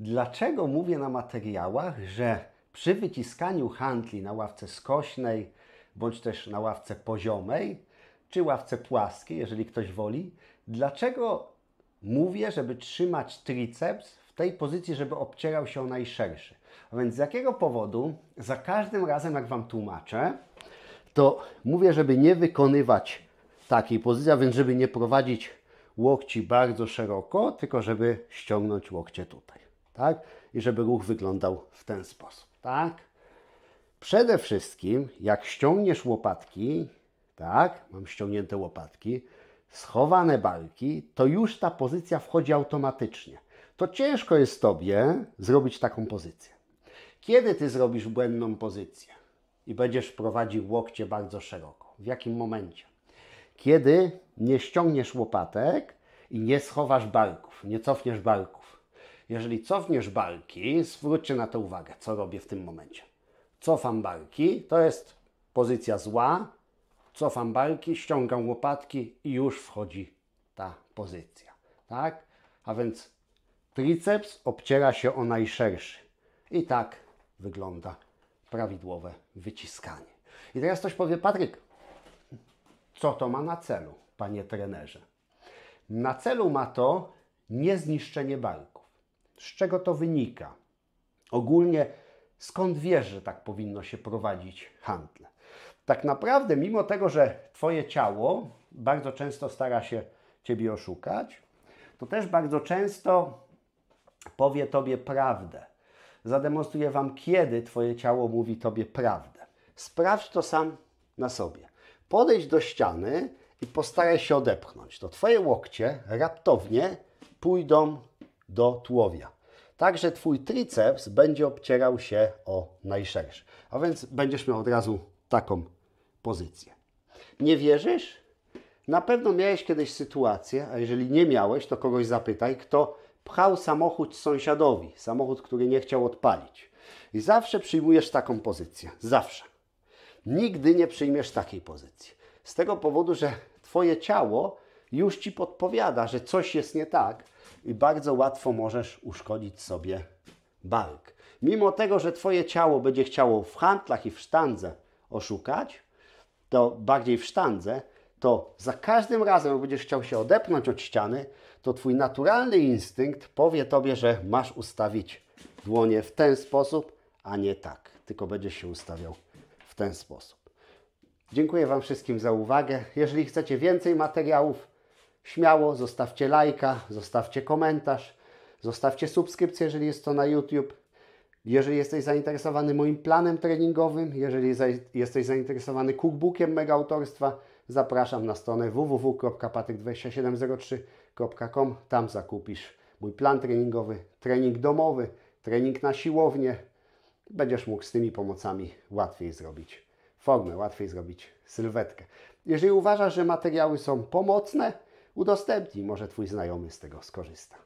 Dlaczego mówię na materiałach, że przy wyciskaniu handli na ławce skośnej, bądź też na ławce poziomej, czy ławce płaskiej, jeżeli ktoś woli, dlaczego mówię, żeby trzymać triceps w tej pozycji, żeby obcierał się najszerszy? A więc z jakiego powodu za każdym razem, jak Wam tłumaczę, to mówię, żeby nie wykonywać takiej pozycji, a więc żeby nie prowadzić łokci bardzo szeroko, tylko żeby ściągnąć łokcie tutaj tak? I żeby ruch wyglądał w ten sposób, tak? Przede wszystkim, jak ściągniesz łopatki, tak? Mam ściągnięte łopatki, schowane barki, to już ta pozycja wchodzi automatycznie. To ciężko jest Tobie zrobić taką pozycję. Kiedy Ty zrobisz błędną pozycję i będziesz prowadził łokcie bardzo szeroko? W jakim momencie? Kiedy nie ściągniesz łopatek i nie schowasz barków, nie cofniesz barków. Jeżeli cofniesz barki, zwróćcie na to uwagę, co robię w tym momencie. Cofam barki, to jest pozycja zła, cofam barki, ściągam łopatki i już wchodzi ta pozycja. Tak? A więc triceps obciera się o najszerszy. I tak wygląda prawidłowe wyciskanie. I teraz ktoś powie, Patryk, co to ma na celu, panie trenerze? Na celu ma to niezniszczenie barki. Z czego to wynika? Ogólnie skąd wiesz, że tak powinno się prowadzić handel? Tak naprawdę, mimo tego, że Twoje ciało bardzo często stara się Ciebie oszukać, to też bardzo często powie Tobie prawdę. Zademonstruję Wam, kiedy Twoje ciało mówi Tobie prawdę. Sprawdź to sam na sobie. Podejdź do ściany i postaraj się odepchnąć. To Twoje łokcie raptownie pójdą do tułowia. Także Twój triceps będzie obcierał się o najszerszy. A więc będziesz miał od razu taką pozycję. Nie wierzysz? Na pewno miałeś kiedyś sytuację, a jeżeli nie miałeś, to kogoś zapytaj, kto pchał samochód sąsiadowi, samochód, który nie chciał odpalić. I zawsze przyjmujesz taką pozycję. Zawsze. Nigdy nie przyjmiesz takiej pozycji. Z tego powodu, że Twoje ciało już Ci podpowiada, że coś jest nie tak, i bardzo łatwo możesz uszkodzić sobie bark. Mimo tego, że Twoje ciało będzie chciało w handlach i w sztandze oszukać, to bardziej w sztandze, to za każdym razem, jak będziesz chciał się odepnąć od ściany, to Twój naturalny instynkt powie Tobie, że masz ustawić dłonie w ten sposób, a nie tak. Tylko będziesz się ustawiał w ten sposób. Dziękuję Wam wszystkim za uwagę. Jeżeli chcecie więcej materiałów, śmiało zostawcie lajka, zostawcie komentarz, zostawcie subskrypcję, jeżeli jest to na YouTube. Jeżeli jesteś zainteresowany moim planem treningowym, jeżeli za, jesteś zainteresowany cookbookiem mega autorstwa, zapraszam na stronę www.patryk2703.com. Tam zakupisz mój plan treningowy, trening domowy, trening na siłownię. Będziesz mógł z tymi pomocami łatwiej zrobić formę, łatwiej zrobić sylwetkę. Jeżeli uważasz, że materiały są pomocne, udostępnij, może Twój znajomy z tego skorzysta.